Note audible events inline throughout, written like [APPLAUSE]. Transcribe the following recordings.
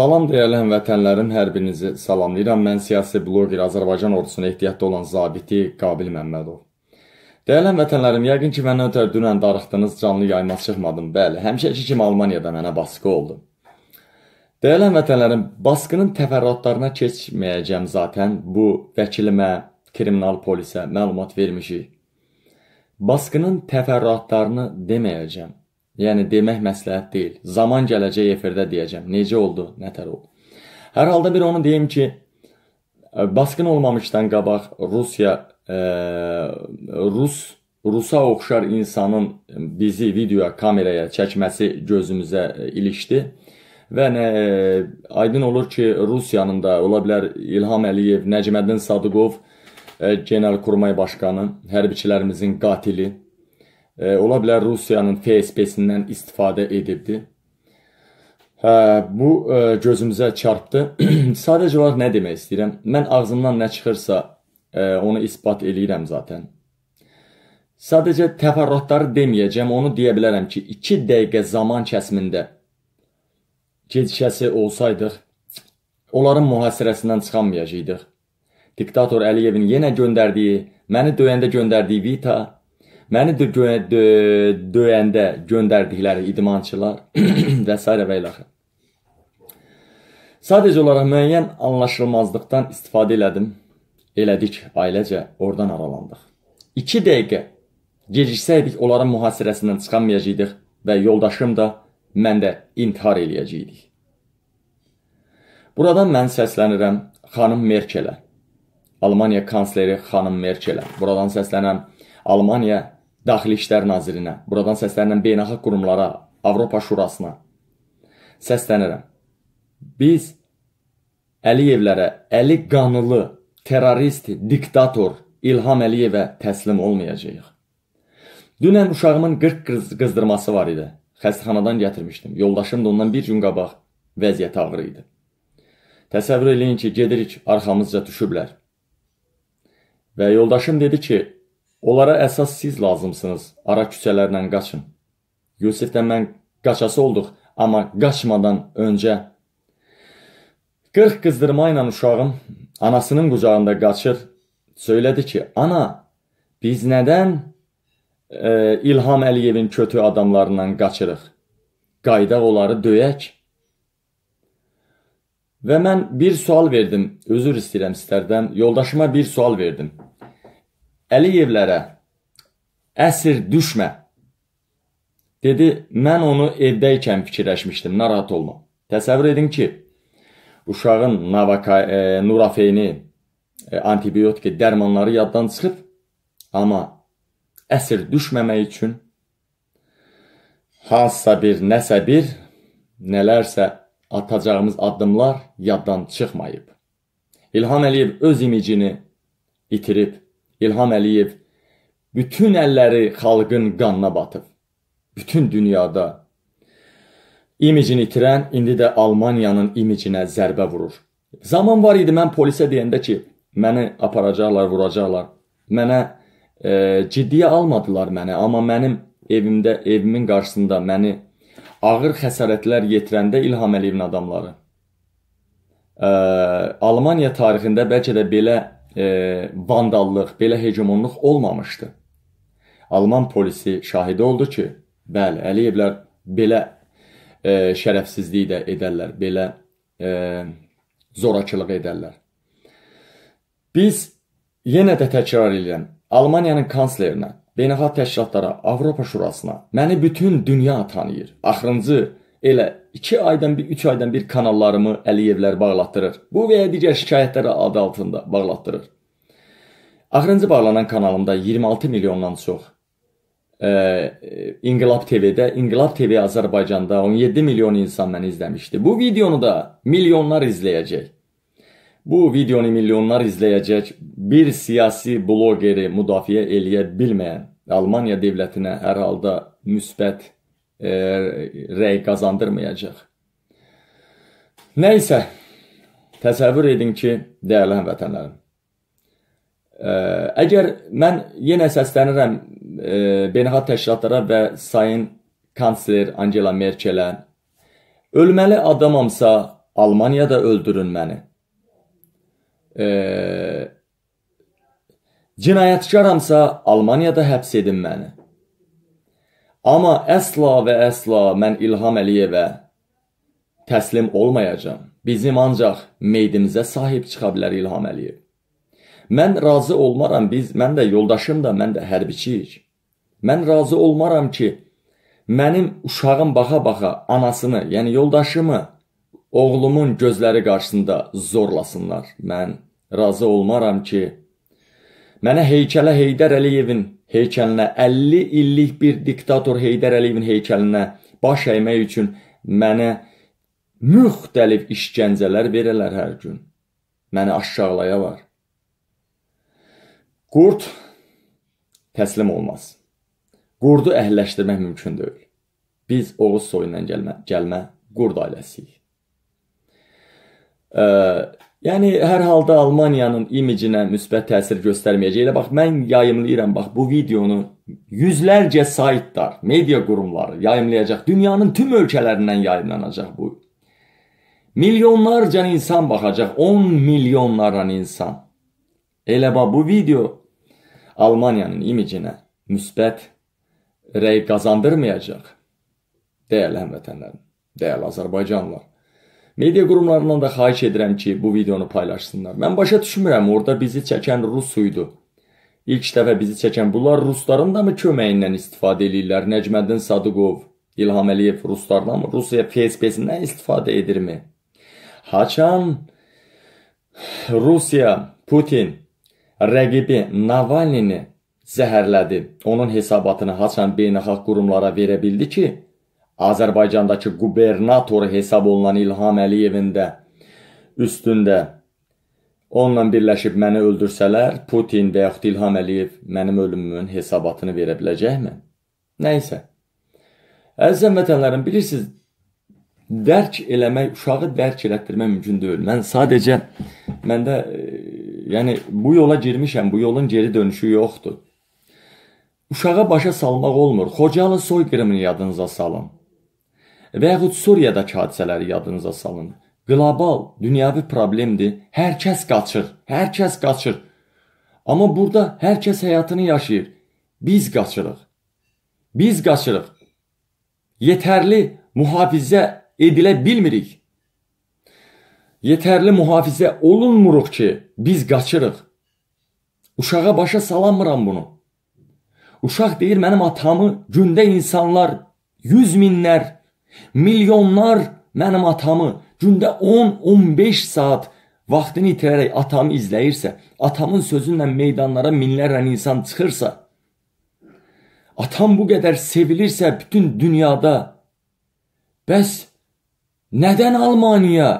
Salam dəyərli həmvətənlərim, hər birinizi salamlayıram. Mən siyasi bloqer Azərbaycan ordusuna ehtiyatda olan zabiti Qabil Məmmədov. Dəyərli həmvətənlərim, yəqin ki, məndən ötəri dünən darıxdınız, canlı yayıma çıxmadım. Bəli, həmişəki kimi Almaniyada mənə baskı oldu. Dəyərli həmvətənlərim, baskının təfərrüatlarına keçməyəcəm zaten. Bu vəkilimə, kriminal polisə məlumat vermişik. Baskının təfərrüatlarını deməyəcəm. Yəni demək məsləhət deyil. Zaman gələcək efirdə deyəcəm. Necə oldu, nətər oldu. Hər halda bir onu deyim ki, e, basqın olmamışdan qabaq Rusiya ə, e, Rus Rusa oxşar insanın bizi videoya, kameraya çəkməsi gözümüzə e, ilişdi. Və nə, aydın olur ki, Rusiyanın da ola bilər İlham Əliyev, Nəcməddin Sadıqov, Genelkurmay Başkanı, hərbiçilərimizin qatili E, ola bilər Rusiyanın FSB-sindən istifadə edibdi. Hə, bu e, gözümüzə çarpdı. [CLEARS THROAT] Sadəcə olaraq nə demək istəyirəm? Mən ağzımdan nə çıxırsa, e, onu isbat eləyirəm zaten. Sadəcə təfərrüatları deməyəcəm, onu deyə bilərəm ki, 2 dəqiqə zaman kəsimində gecikəsi olsaydıq, onların mühasirəsindən çıxamayacaqdıq. Diktator Əliyevin yenə göndərdiyi, məni döyəndə göndərdiyi Vita Məni də dö dö döyəndə göndərdikləri idmançılar [CLEARS THROAT] və s. və ilə Sadəcə olaraq müəyyən anlaşılmazlıqdan istifadə elədim. Elədik ailəcə, oradan aralandıq. 2 dəqiqə geciksəydik onların mühasirəsindən çıxamayacaqdıq və yoldaşım da mən də intihar eləyəcəkdik. Buradan mən səslənirəm xanım Merkelə. Almaniya kansleri xanım Merkelə. Buradan səslənirəm Almaniya Daxili İşlər Nazirinə, buradan səslənən beynəlxalq qurumlara, Avropa Şurasına səslənirəm. Biz Əliyevlərə, Əli qanlı terrorist, diktator İlham Əliyevə təslim olmayacağıq. Dünən uşağımın 40 qız qızdırması var idi. Xəstəxanadan gətirmişdim. Yoldaşım da ondan bir gün qabaq vəziyyəti ağır idi. Təsəvvür eləyin ki, gedirik, arxamızca düşüblər. Və yoldaşım dedi ki, Onlara əsas siz lazımsınız. Ara küçələrlə qaçın. Yusiflə mən qaçası olduq, amma qaçmadan öncə 40 qızdırma ilə uşağım anasının qucağında qaçır. Söylədi ki, ana, biz nədən e, İlham Əliyevin kötü adamlarından qaçırıq? Qaydaq onları döyək. Və mən bir sual verdim, özür istəyirəm sizlərdən, yoldaşıma bir sual verdim. Əliyevlərə əsir düşmə. Dedi, mən onu evdə ikən fikirləşmişdim, narahat olma. Təsəvvür edin ki, uşağın navaka, e, nurafeyni, e, antibiotiki dərmanları yaddan çıxıb, amma əsir düşməmək üçün hansısa bir, nəsə bir, nələrsə atacağımız addımlar yaddan çıxmayıb. İlham Əliyev öz imicini itirib, İlham Əliyev bütün əlləri xalqın qanına batıb. Bütün dünyada imicini itirən indi də Almaniyanın imicinə zərbə vurur. Zaman var idi mən polisə deyəndə ki, məni aparacaqlar, vuracaqlar. Mənə e, ciddiyə almadılar məni, amma mənim evimdə, evimin qarşısında məni ağır xəsarətlər yetirəndə İlham Əliyevin adamları. E, Almaniya tarixində bəlkə də belə e, vandallıq, belə hegemonluq olmamışdı. Alman polisi şahidi oldu ki, bəli, Əliyevlər belə e, şərəfsizliyi də edərlər, belə e, zorakılıq edərlər. Biz yenə də təkrar edirəm, Almaniyanın kanslerinə, beynəlxalq təşkilatlara, Avropa Şurasına, məni bütün dünya tanıyır. Axırıncı Elə 2 aydan bir, 3 aydan bir kanallarımı Əliyevlər bağlatdırır. Bu və ya digər şikayətlər adı altında bağlatdırır. Axırıncı bağlanan kanalımda 26 milyondan çox ə, e, İnqilab TV-də, İnqilab TV Azərbaycanda 17 milyon insan məni izləmişdi. Bu videonu da milyonlar izləyəcək. Bu videonu milyonlar izləyəcək. Bir siyasi bloqeri müdafiə eləyə bilməyən Almaniya dövlətinə hər halda müsbət E, rəy qazandırmayacaq. Nə isə təsəvvür edin ki, dəyərli həmvətənlərim, Ə, e, əgər mən yenə səslənirəm e, beynəlxalq təşkilatlara və sayın kansler Angela Merkelə ölməli adamamsa Almaniyada öldürün məni. E, cinayətkaramsa Almaniyada həbs edin məni. Amma əsla və əsla mən İlham Əliyevə təslim olmayacağam. Bizim ancaq meydimizə sahib çıxa bilər İlham Əliyev. Mən razı olmaram, biz, mən də yoldaşım da, mən də hərbiçiyik. Mən razı olmaram ki, mənim uşağım baxa-baxa anasını, yəni yoldaşımı, oğlumun gözləri qarşısında zorlasınlar. Mən razı olmaram ki, mənə heykələ Heydər Əliyevin heykəlinə, 50 illik bir diktator Heydər Əliyevin heykəlinə baş əymək üçün mənə müxtəlif işgəncələr verələr hər gün. Məni aşağılayalar. Qurd təslim olmaz. Qurdu əhəlləşdirmək mümkün deyil. Biz Oğuz soyundan gəlmə, gəlmə qurd ailəsiyik. Yəni hər halda Almaniyanın imicinə müsbət təsir göstərməyəcək. Elə bax mən yayımlayıram bax bu videonu yüzlərcə saytlar, media qurumları yayımlayacaq. Dünyanın tüm ölkələrindən yayımlanacaq bu. Milyonlarca insan baxacaq, 10 milyonlarla insan. Elə bax bu video Almaniyanın imicinə müsbət rəy qazandırmayacaq. Dəyərli həmvətənlərim, dəyərli Azərbaycanlılar. Media qurumlarından da xahiş edirəm ki, bu videonu paylaşsınlar. Mən başa düşmürəm, orada bizi çəkən Rus uydu. İlk dəfə bizi çəkən bunlar rusların da mı köməyindən istifadə eləyirlər? Nəcməddin Sadıqov, İlham Əliyev ruslardan mı, Rusiya FSB-sindən istifadə edirmi? Haçan Rusiya Putin rəqibi Navalnini zəhərlədi. Onun hesabatını haçan beynəlxalq qurumlara verə bildi ki, Azərbaycandakı qubernator hesab olunan İlham Əliyevin də üstündə onunla birləşib məni öldürsələr, Putin və yaxud İlham Əliyev mənim ölümümün hesabatını verə biləcəkmi? Nə isə. Əzizəm vətənlərim, bilirsiniz, dərk eləmək, uşağı dərk elətdirmək mümkün deyil. Mən sadəcə məndə e, yəni bu yola girmişəm, bu yolun geri dönüşü yoxdur. Uşağa başa salmaq olmur. Xocalı soyqırımını yadınıza salın və yaxud Suriyadakı hadisələri yadınıza salın. Qlobal dünyəvi problemdir. Hər kəs qaçır. Hər kəs qaçır. Amma burada hər kəs həyatını yaşayır. Biz qaçırıq. Biz qaçırıq. Yetərli mühafizə edilə bilmirik. Yetərli mühafizə olunmuruq ki, biz qaçırıq. Uşağa başa salamıram bunu. Uşaq deyir mənim atamı gündə insanlar 100 minlər Milyonlar mənim atamı gündə 10-15 saat vaxtını itirərək atamı izləyirsə, atamın sözünlə meydanlara minlərlə insan çıxırsa, atam bu qədər sevilirsə bütün dünyada, bəs nədən Almaniya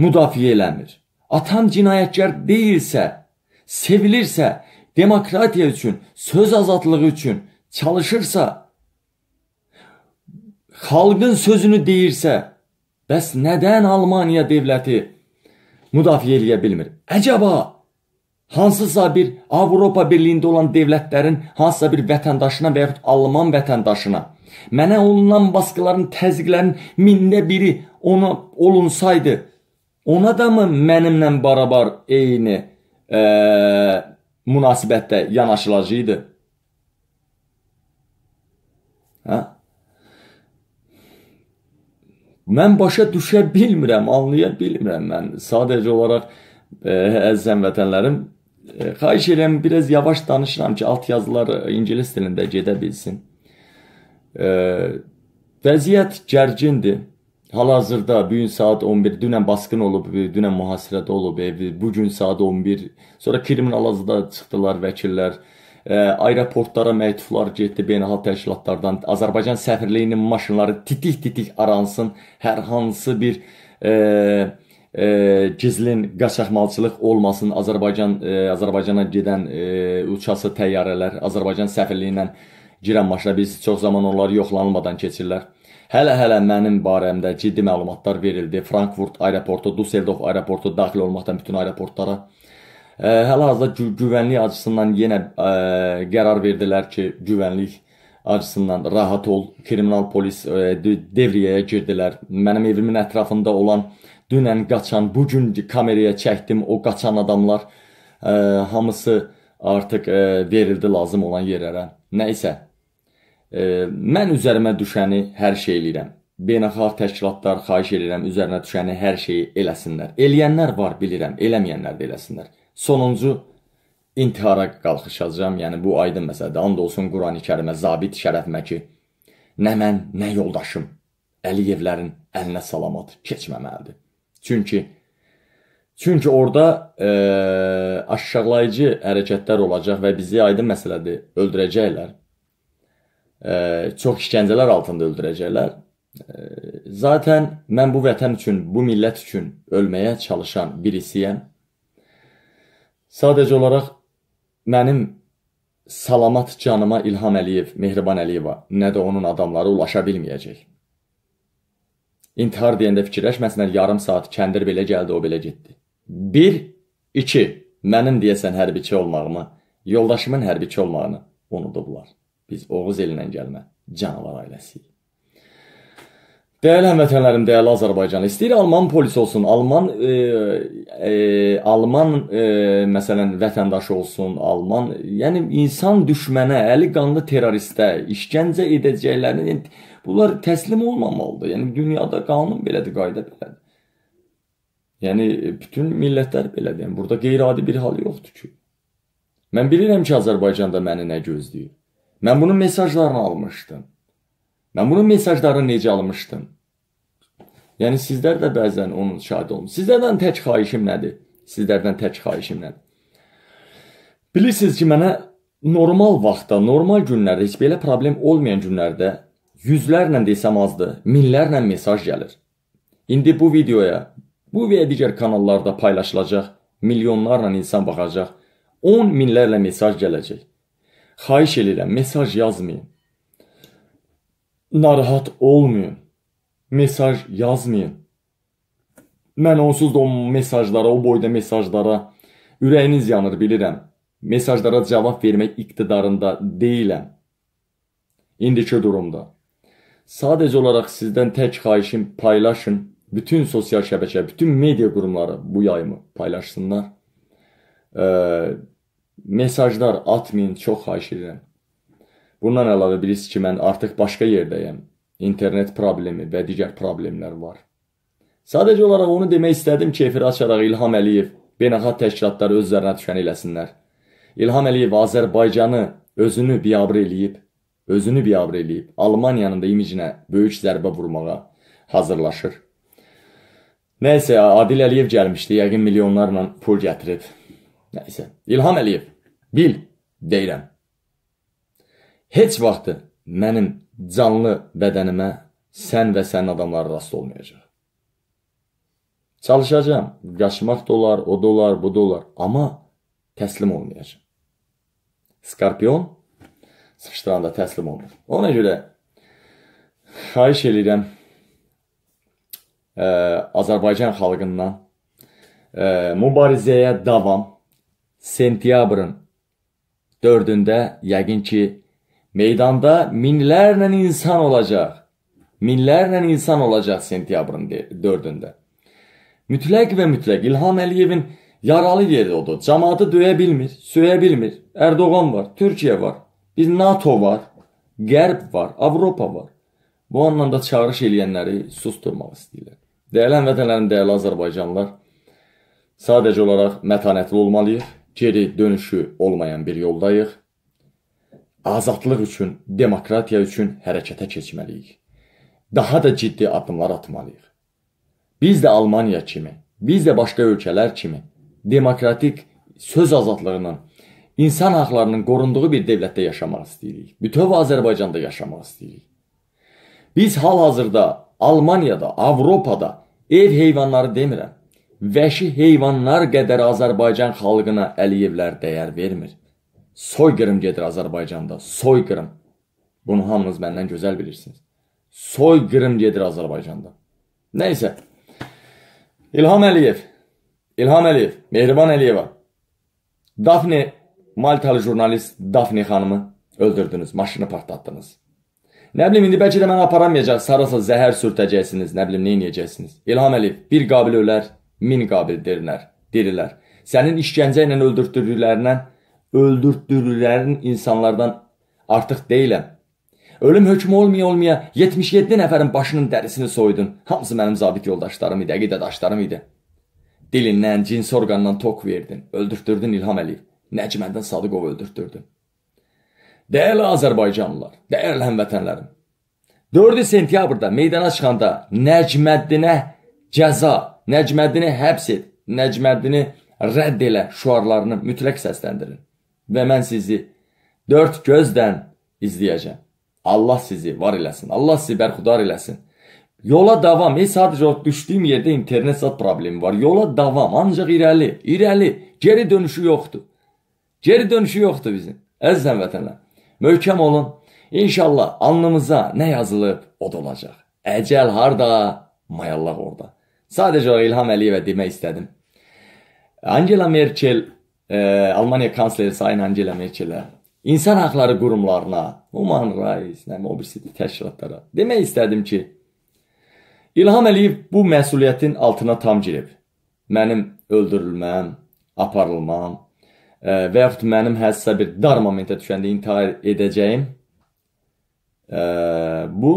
müdafiə eləmir? Atam cinayətkar deyilsə, sevilirsə, demokratiya üçün, söz azadlığı üçün çalışırsa, xalqın sözünü deyirsə, bəs nədən Almaniya dövləti müdafiə eləyə bilmir? Əcəba hansısa bir Avropa Birliyində olan dövlətlərin hansısa bir vətəndaşına və yaxud Alman vətəndaşına mənə olunan baskıların təzyiqlərin mində biri ona olunsaydı, ona da mı mənimlə barabar eyni e, münasibətdə yanaşılacaqdı? Hə? Mən başa düşə bilmirəm, anlaya bilmirəm mən. Sadəcə olaraq ə, e, əzizəm vətənlərim, ə, e, xahiş edirəm biraz yavaş danışıram ki, alt yazılar e, ingilis dilində gedə bilsin. Ə, vəziyyət gərgindir. Hal-hazırda bu gün saat 11, dünən basqın olub, dünən mühasirədə olub evi, bu gün saat 11. Sonra kriminal azada çıxdılar vəkillər. Ə, aeroportlara məktublar getdi beynəlxalq təşkilatlardan. Azərbaycan səfirliyinin maşınları titik-titik aransın, hər hansı bir e, e, gizlin qaçaqmalçılıq olmasın. Azərbaycan e, Azərbaycana gedən e, uçası təyyarələr Azərbaycan səfirliyi ilə girən maşına biz çox zaman onlar yoxlanılmadan keçirlər. Hələ-hələ mənim barəmdə ciddi məlumatlar verildi. Frankfurt aeroportu, Düsseldorf aeroportu daxil olmaqdan bütün aeroportlara Hal-hazırda gü güvənlik acısından yenə ə, qərar verdilər ki, güvənlik acısından rahat ol. Kriminal polis ə, devriyəyə girdilər. Mənim evimin ətrafında olan dünən qaçan, bu gün kameraya çəkdim o qaçan adamlar ə, hamısı artıq ə, verildi lazım olan yerlərə. Nə isə ə, mən üzərimə düşəni hər şey eləyirəm. Beynəlxalq təşkilatlar xahiş edirəm üzərinə düşəni hər şeyi eləsinlər. Eləyənlər var, bilirəm, eləməyənlər də eləsinlər. Sonuncu intihara qalxışacağam. Yəni bu aydın məsələdir. And olsun Qurani-Kərimə zabit şərəfmə ki, nə mən, nə yoldaşım Əliyevlərin əlinə salamat keçməməlidir. Çünki çünki orada e, aşağılayıcı hərəkətlər olacaq və bizi aydın məsələdir, öldürəcəklər. E, çox işgəncələr altında öldürəcəklər. E, zaten mən bu vətən üçün, bu millət üçün ölməyə çalışan birisiyəm. Sadəcə olaraq mənim salamat canıma İlham Əliyev, Mehriban Əliyeva, nə də onun adamları ulaşa bilməyəcək. İntihar deyəndə fikirləşməsinlər, yarım saat kəndir belə gəldi, o belə getdi. 1 2 Mənim deyəsən hərbiçi olmağımı, yoldaşımın hərbiçi olmağını unudublar. Biz Oğuz elindən gəlmə canavar ailəsiyik. Dəyərli həmvətənlərim, dəyərli Azərbaycan, istəyir alman polisi olsun, alman e, e, alman e, məsələn vətəndaşı olsun, alman, yəni insan düşmənə, əli qanlı terroristə işgəncə edəcəklərini yəni, bunlar təslim olmamalıdır. Yəni dünyada qanun belədir, qayda belədir. Yəni bütün millətlər belədir. Yəni burada qeyri-adi bir hal yoxdur ki. Mən bilirəm ki, Azərbaycanda məni nə gözləyir. Mən bunun mesajlarını almışdım. Mən bunun mesajlarını necə almışdım? Yəni sizlər də bəzən onun şahidi olmusunuz. Sizlərdən tək xahişim nədir? Sizlərdən tək xahişim nədir? Bilirsiniz ki, mənə normal vaxtda, normal günlərdə, heç belə problem olmayan günlərdə yüzlərlə desəm azdır, minlərlə mesaj gəlir. İndi bu videoya, bu və digər kanallarda paylaşılacaq, milyonlarla insan baxacaq, 10 minlərlə mesaj gələcək. Xahiş edirəm, mesaj yazmayın. Narahat olmayın. Mesaj yazmayın. Mən onsuz da o mesajlara, o boyda mesajlara ürəyiniz yanır bilirəm. Mesajlara cavab vermək iqtidarında deyiləm. İndiki durumda. Sadəcə olaraq sizdən tək xahişim paylaşın. Bütün sosial şəbəkə, bütün media qurumları bu yayımı paylaşsınlar. E, mesajlar atmayın, çox xahiş edirəm. Bundan əlavə bilirsiniz ki, mən artıq başqa yerdəyəm. İnternet problemi və digər problemlər var. Sadəcə olaraq onu demək istədim ki, efir açaraq İlham Əliyev beynəlxalq təşkilatları özlərinə düşən eləsinlər. İlham Əliyev Azərbaycanı özünü biabr eləyib, özünü biabr eləyib, Almaniyanın da imicinə böyük zərbə vurmağa hazırlaşır. Nəysə, Adil Əliyev gəlmişdi, yəqin milyonlarla pul gətirib. Nəysə, İlham Əliyev, bil, deyirəm heç vaxtı mənim canlı bədənimə sən və sənin adamları rast olmayacaq. Çalışacağam, qaçmaq da olar, o da olar, bu da olar, amma təslim olmayacaq. Skorpion sıxışdıranda təslim olmur. Ona görə xahiş edirəm ə, e, Azərbaycan xalqından ə, e, mübarizəyə davam. Sentyabrın 4-də yəqin ki Meydanda minlərlə insan olacaq. Minlərlə insan olacaq sentyabrın 4-də. Mütləq və mütləq İlham Əliyevin yaralı yeri odur. Cəmaatı döyə bilmir, söyə bilmir. Erdoğan var, Türkiyə var, biz NATO var, Qərb var, Avropa var. Bu anlamda çağırış eləyənləri susturmaq istəyirlər. Dəyərli vətənlərim, dəyərli Azərbaycanlılar, sadəcə olaraq mətanətli olmalıyıq. Geri dönüşü olmayan bir yoldayıq azadlıq üçün, demokratiya üçün hərəkətə keçməliyik. Daha da ciddi addımlar atmalıyıq. Biz də Almaniya kimi, biz də başqa ölkələr kimi demokratik söz azadlığının, insan hüquqlarının qorunduğu bir dövlətdə yaşamaq istəyirik. Bütöv Azərbaycanda yaşamaq istəyirik. Biz hal-hazırda Almaniyada, Avropada ev heyvanları demirəm, vəhşi heyvanlar qədər Azərbaycan xalqına Əliyevlər dəyər vermir. Soyqırım gedir Azərbaycanda. Soyqırım. Bunu hamınız məndən gözəl bilirsiniz. Soyqırım gedir Azərbaycanda. Nə isə. İlham Əliyev. İlham Əliyev, Mehriban Əliyeva. Dafne Maltalı jurnalist Dafne xanımı öldürdünüz, maşını partlatdınız. Nə bilim indi bəlkə də məni aparamayacaq, sarasa zəhər sürtəcəksiniz, nə bilim nə edəcəksiniz. İlham Əliyev, bir qabil ölər, min qabil dirilər. Dirilər. Sənin işgəncə ilə öldürdüklərindən öldürdüklərin insanlardan artıq deyiləm. Ölüm hökmü olmaya olmaya 77 nəfərin başının dərisini soydun. Hamısı mənim zabit yoldaşlarım idi, əqidədaşlarım idi. Dilindən, cins orqanından tok verdin, öldürdürdün İlham Əliyev. Nəcməndən Sadıqov öldürdürdün. Dəyərli Azərbaycanlılar, dəyərli həmvətənlərim. 4 sentyabrda meydana çıxanda Nəcməddinə cəza, Nəcməddini həbs et, Nəcməddini rədd elə şuarlarını mütləq səsləndirin və mən sizi dörd gözdən izləyəcəm. Allah sizi var eləsin. Allah sizi bərxudar eləsin. Yola davam. Ey sadəcə o düşdüyüm yerdə internet zad problemi var. Yola davam. Ancaq irəli, irəli. Geri dönüşü yoxdur. Geri dönüşü yoxdur bizim. Əziz vətənlər. Möhkəm olun. İnşallah alnımıza nə yazılıb o da olacaq. Əcəl harda, mayallaq orada. Sadəcə o İlham Əliyevə demək istədim. Angela Merkel e, Almaniya kansleri Sayın Angela Merkelə, insan haqları qurumlarına, Human Rights, nə o birisi təşkilatlara. Demək istədim ki, İlham Əliyev bu məsuliyyətin altına tam girib. Mənim öldürülməm, aparılmam e, və yaxud mənim həssas bir dar momentə düşəndə intihar edəcəyim. E, bu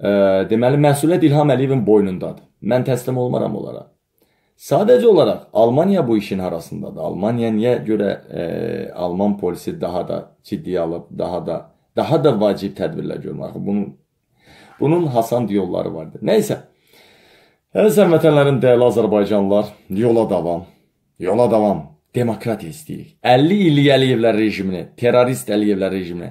e, deməli məsuliyyət İlham Əliyevin boynundadır. Mən təslim olmaram onlara. Sadəcə olaraq Almaniya bu işin arasındadır. Almaniya niyə görə e, Alman polisi daha da ciddiyə alıb, daha da daha da vacib tədbirlər görmək. Bunun bunun Hasan yolları vardı. Nəysə. Əziz vətənlərim, dəyərli Azərbaycanlılar, yola davam. Yola davam. Demokratiya istəyirik. 50 illik Əliyevlər rejimini, terrorist Əliyevlər rejimini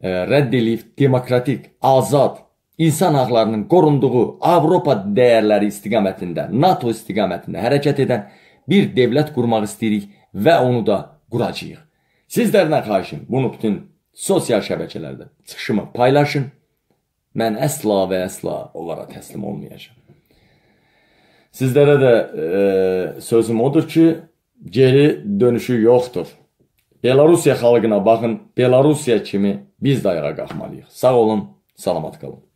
e, rədd edib demokratik, azad insan haqlarının qorunduğu Avropa dəyərləri istiqamətində, NATO istiqamətində hərəkət edən bir dövlət qurmaq istəyirik və onu da quracağıq. Sizlərdən xahişim, bunu bütün sosial şəbəkələrdə çıxışımı paylaşın. Mən əsla və əsla onlara təslim olmayacağam. Sizlərə də e, sözüm odur ki, geri dönüşü yoxdur. Belarusiya xalqına baxın, Belarusiya kimi biz də ayağa qalxmalıyıq. Sağ olun, salamat qalın.